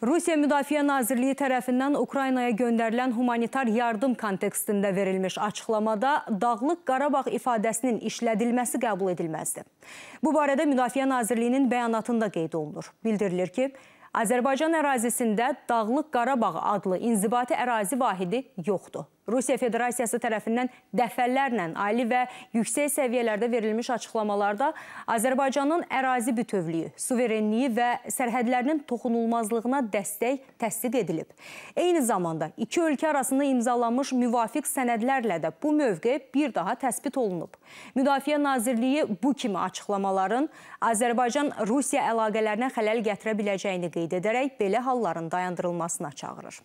Rusiya Müdafiə Nazirliyi tərəfindən Ukraynaya göndərilən humanitar yardım kontekstində verilmiş açıqlamada Dağlıq Qarabağ ifadəsinin işlədilməsi qəbul edilməzdir. Bu barədə Müdafiə Nazirliyinin bəyanatında qeyd olunur. Bildirilir ki, Azərbaycan ərazisində Dağlıq Qarabağ adlı inzibati ərazi vahidi yoxdur. Rusiya Federasiyası tərəfindən dəfələrlə ali və yüksək səviyyələrdə verilmiş açıqlamalarda Azərbaycanın ərazi bütövlüyü, suverenliyi və sərhədlərinin toxunulmazlığına dəstək təsdiq edilib. Eyni zamanda iki ölkə arasında imzalanmış müvafiq sənədlərlə də bu mövqe bir daha təsbit olunub. Müdafiə Nazirliyi bu kimi açıqlamaların Azərbaycan-Rusiya əlaqələrinə xələl gətirə biləcəyini qeyd edərək belə halların dayandırılmasına çağırır.